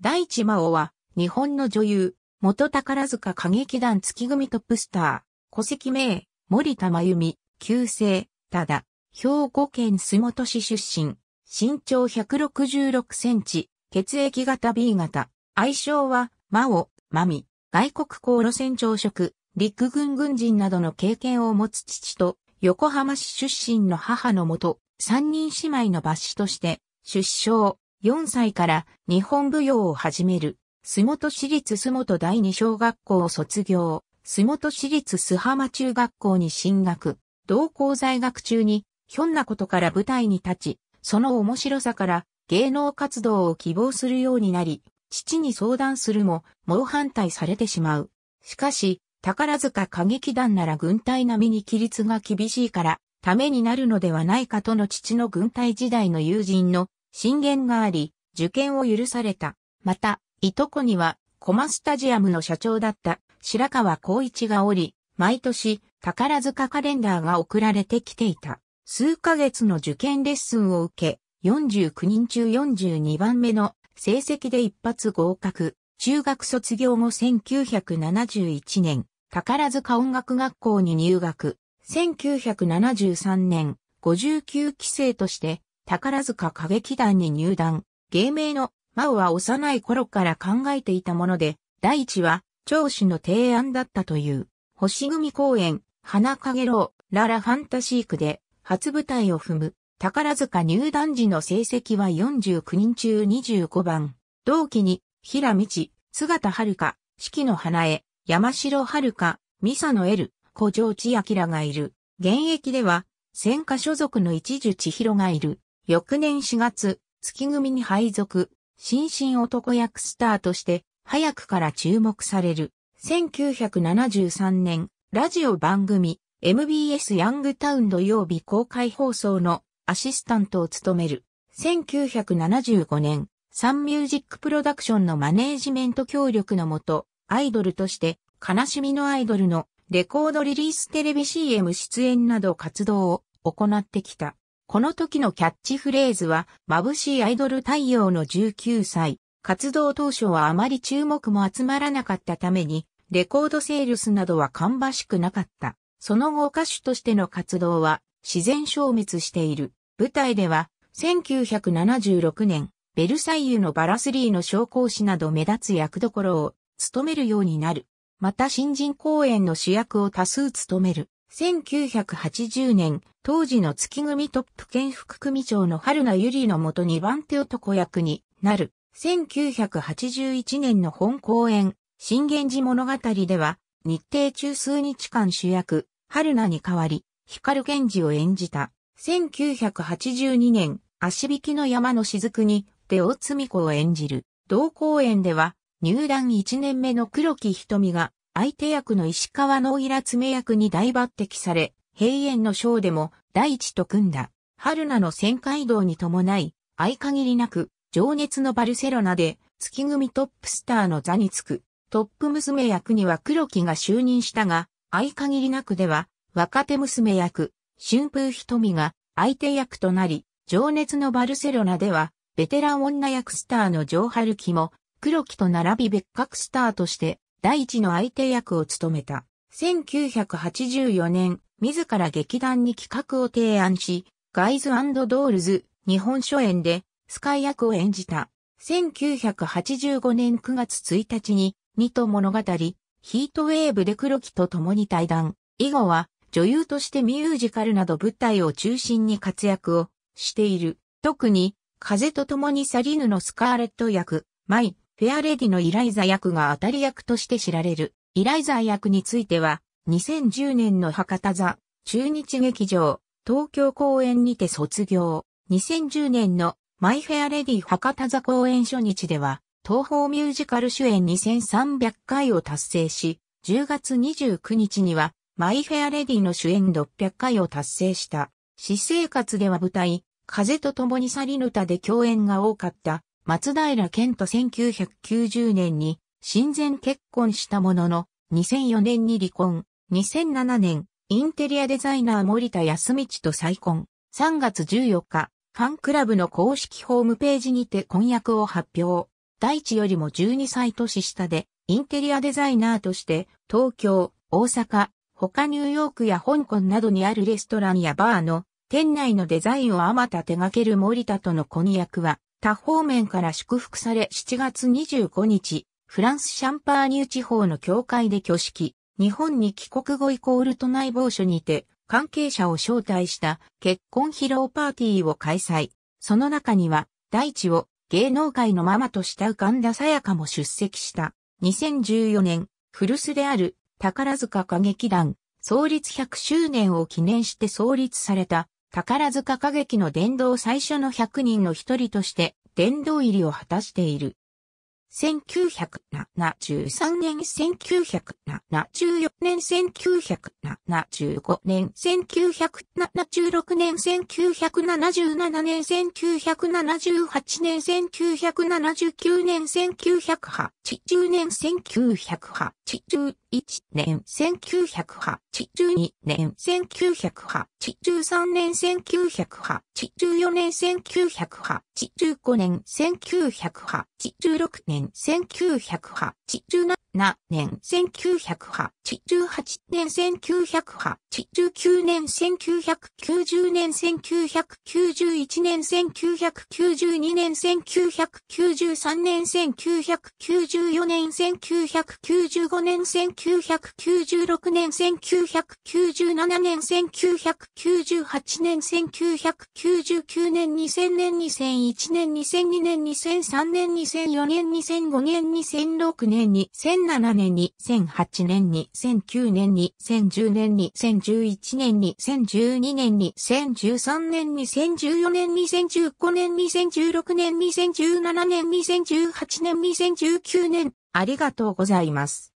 大地真央は、日本の女優、元宝塚歌劇団月組トップスター、戸籍名、森田真由美、旧姓、ただ、兵庫県洲本市出身、身長166センチ、血液型 B 型、愛称は、真央、真美、外国航路船長職、陸軍軍人などの経験を持つ父と、横浜市出身の母のもと、三人姉妹の抜子として、出生、4歳から日本舞踊を始める、洲本市立洲本第二小学校を卒業、洲本市立須浜中学校に進学、同校在学中に、ひょんなことから舞台に立ち、その面白さから芸能活動を希望するようになり、父に相談するも、猛反対されてしまう。しかし、宝塚歌劇団なら軍隊並みに規律が厳しいから、ためになるのではないかとの父の軍隊時代の友人の進言があり、受験を許された。また、いとこには、コマスタジアムの社長だった白川光一がおり、毎年宝塚カレンダーが送られてきていた。数ヶ月の受験レッスンを受け、49人中42番目の成績で一発合格。中学卒業後1971年、宝塚音楽学校に入学。1973年、59期生として宝塚歌劇団に入団。芸名の真央は幼い頃から考えていたもので、第一は長子の提案だったという、星組公演、花影楼、ララファンタシークで初舞台を踏む。宝塚入団時の成績は49人中25番。同期に、平道、姿遥、四季の花江、山城遥、ミサのル、古城千明がいる。現役では、戦火所属の一樹千尋がいる。翌年4月、月組に配属、新進男役スターとして、早くから注目される。1973年、ラジオ番組、MBS ヤングタウン土曜日公開放送のアシスタントを務める。1975年、サンミュージックプロダクションのマネージメント協力のもと、アイドルとして、悲しみのアイドルのレコードリリーステレビ CM 出演など活動を行ってきた。この時のキャッチフレーズは、眩しいアイドル太陽の19歳。活動当初はあまり注目も集まらなかったために、レコードセールスなどは芳しくなかった。その後歌手としての活動は自然消滅している。舞台では、1976年、ベルサイユのバラスリーの昇降師など目立つ役どころを務めるようになる。また新人公演の主役を多数務める。1980年、当時の月組トップ兼副組長の春名ゆりのもと2番手男役になる。1981年の本公演、新源氏物語では、日程中数日間主役、春名に代わり、光源氏を演じた。1982年、足引きの山の雫に、出尾つみ子を演じる。同公演では、入団1年目の黒木瞳が、相手役の石川直平爪役に大抜擢され、平円の章でも大地と組んだ、春菜の旋回道に伴い、相限りなく、情熱のバルセロナで、月組トップスターの座につく、トップ娘役には黒木が就任したが、相限りなくでは、若手娘役、春風瞳が相手役となり、情熱のバルセロナでは、ベテラン女役スターの上春樹も、黒木と並び別格スターとして第一の相手役を務めた。1984年、自ら劇団に企画を提案し、ガイズドールズ日本初演でスカイ役を演じた。1985年9月1日に、ニト物語、ヒートウェーブで黒木と共に対談。以後は、女優としてミュージカルなど舞台を中心に活躍をしている。特に、風と共に去りぬのスカーレット役、マイ、フェアレディのイライザ役が当たり役として知られる。イライザ役については、2010年の博多座、中日劇場、東京公演にて卒業。2010年のマイフェアレディ博多座公演初日では、東方ミュージカル主演2300回を達成し、10月29日には、マイフェアレディの主演600回を達成した。私生活では舞台、風と共に去りぬたで共演が多かった。松平健と1990年に親善結婚したものの、2004年に離婚、2007年、インテリアデザイナー森田康道と再婚、3月14日、ファンクラブの公式ホームページにて婚約を発表。大地よりも12歳年下で、インテリアデザイナーとして、東京、大阪、他ニューヨークや香港などにあるレストランやバーの店内のデザインをあまた手掛ける森田との婚約は、他方面から祝福され7月25日、フランスシャンパーニュ地方の教会で挙式、日本に帰国後イコール都内某所にて、関係者を招待した結婚披露パーティーを開催。その中には、大地を芸能界のママとした神田沙也加も出席した。2014年、古巣である宝塚歌劇団創立100周年を記念して創立された宝塚歌劇の殿堂最初の100人の一人として殿堂入りを果たしている。1973年、1974年、1975年、1976年、1977年、1978年、1979年、1980年、1980中1年1982年1983年1984年1985年1986年1987年1988年1989年1990年1991年1992年1993年1994年1995年1996年1997年1998年1999年2000年2001年2002年2003年2004年2005年2006年2007 2007年に、2008年に、2009年に、2010年に、2011年に、2012年に、2013年に、2014年に、2015年に、2016年に、2017年に、2018年に、2019年、ありがとうございます。